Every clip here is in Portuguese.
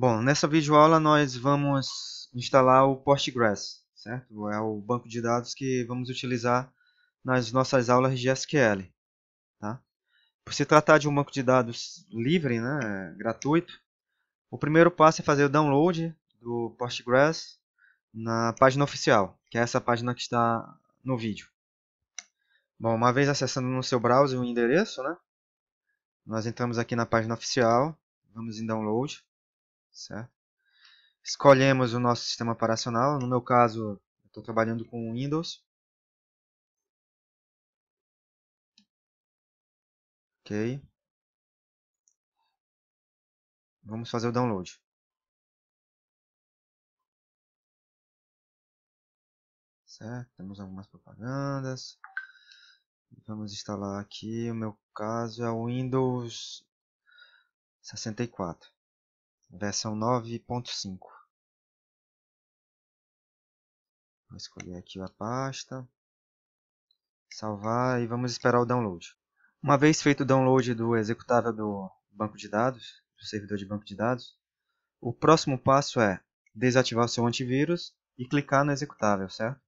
Bom, nessa videoaula nós vamos instalar o Postgres, certo? É o banco de dados que vamos utilizar nas nossas aulas de SQL. Tá? Por se tratar de um banco de dados livre, né, gratuito, o primeiro passo é fazer o download do Postgres na página oficial, que é essa página que está no vídeo. Bom, uma vez acessando no seu browser o endereço, né, nós entramos aqui na página oficial, vamos em download certo? Escolhemos o nosso sistema operacional, no meu caso, estou trabalhando com Windows. Ok. Vamos fazer o download. Certo, temos algumas propagandas. Vamos instalar aqui, o meu caso é o Windows 64 versão 9.5. Vou escolher aqui a pasta, salvar e vamos esperar o download. Uma vez feito o download do executável do banco de dados, do servidor de banco de dados, o próximo passo é desativar o seu antivírus e clicar no executável, certo?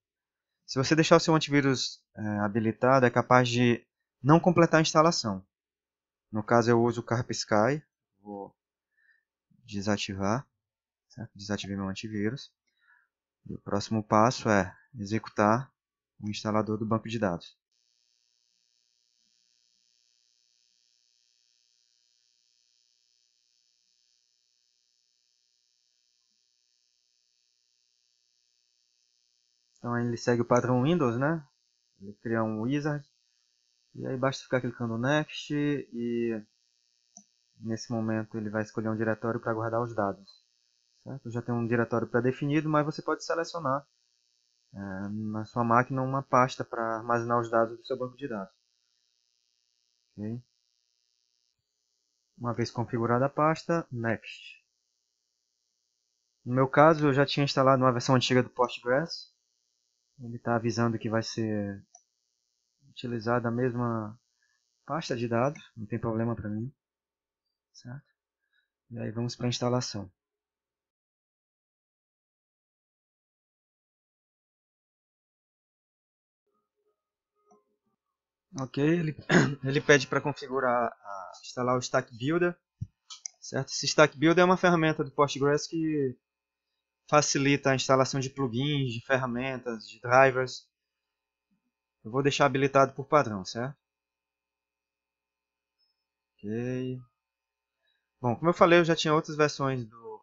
Se você deixar o seu antivírus é, habilitado, é capaz de não completar a instalação. No caso eu uso o CarpSky, Sky, vou desativar. Certo? Desativei meu antivírus. E o próximo passo é executar o instalador do banco de dados. Então ele segue o padrão Windows, né? Ele cria um wizard. E aí basta ficar clicando Next e Nesse momento ele vai escolher um diretório para guardar os dados. Certo? Já tem um diretório pré-definido, mas você pode selecionar é, na sua máquina uma pasta para armazenar os dados do seu banco de dados. Okay. Uma vez configurada a pasta, Next. No meu caso, eu já tinha instalado uma versão antiga do Postgres. Ele está avisando que vai ser utilizada a mesma pasta de dados, não tem problema para mim certo? E aí vamos para a instalação. Ok, ele, ele pede para configurar, instalar o Stack Builder, certo? Esse Stack Builder é uma ferramenta do Postgres que facilita a instalação de plugins, de ferramentas, de drivers. Eu vou deixar habilitado por padrão, certo? Ok. Bom, como eu falei, eu já tinha outras versões do,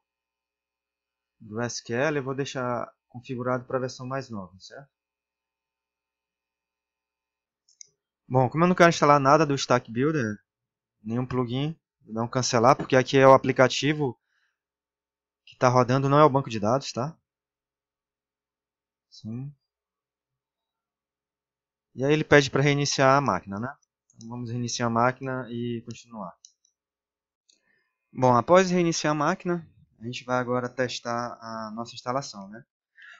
do SQL, eu vou deixar configurado para a versão mais nova, certo? Bom, como eu não quero instalar nada do Stack Builder, nenhum plugin, vou dar um cancelar, porque aqui é o aplicativo que está rodando, não é o banco de dados, tá? Sim. E aí ele pede para reiniciar a máquina, né? Então vamos reiniciar a máquina e continuar. Bom, após reiniciar a máquina, a gente vai agora testar a nossa instalação. Né?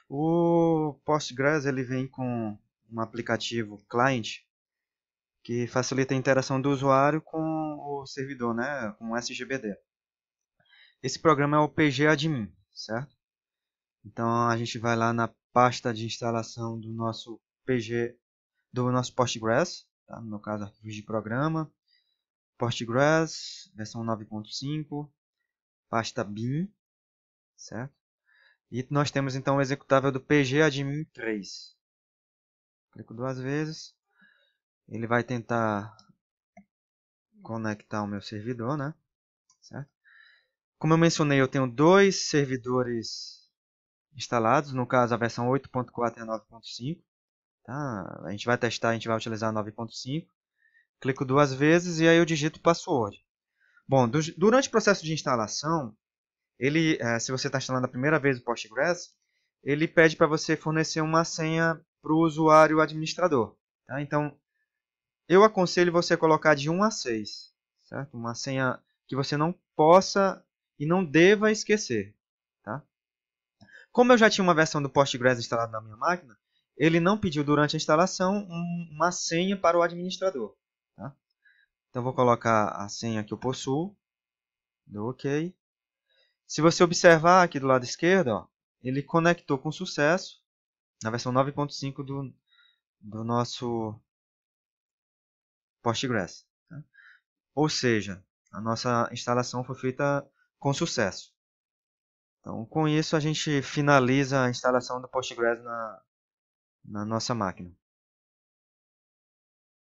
O Postgres ele vem com um aplicativo client que facilita a interação do usuário com o servidor, né? com o SGBD. Esse programa é o pgadmin, certo? Então a gente vai lá na pasta de instalação do nosso PG do nosso Postgres, tá? no caso arquivos de programa, Postgres, versão 9.5, pasta bin, certo? E nós temos então o executável do pgadmin3. Clico duas vezes. Ele vai tentar conectar o meu servidor, né? Certo? Como eu mencionei, eu tenho dois servidores instalados, no caso a versão 8.4 e a 9.5. Tá? A gente vai testar, a gente vai utilizar a 9.5. Clico duas vezes e aí eu digito password. Bom, du durante o processo de instalação, ele, eh, se você está instalando a primeira vez o Postgres, ele pede para você fornecer uma senha para o usuário administrador. Tá? Então, eu aconselho você colocar de 1 a 6, certo? Uma senha que você não possa e não deva esquecer, tá? Como eu já tinha uma versão do Postgres instalada na minha máquina, ele não pediu durante a instalação uma senha para o administrador. Tá? Então vou colocar a senha que eu possuo. Dou OK. Se você observar aqui do lado esquerdo, ó, ele conectou com sucesso na versão 9.5 do, do nosso Postgres. Tá? Ou seja, a nossa instalação foi feita com sucesso. Então, com isso, a gente finaliza a instalação do Postgres na, na nossa máquina.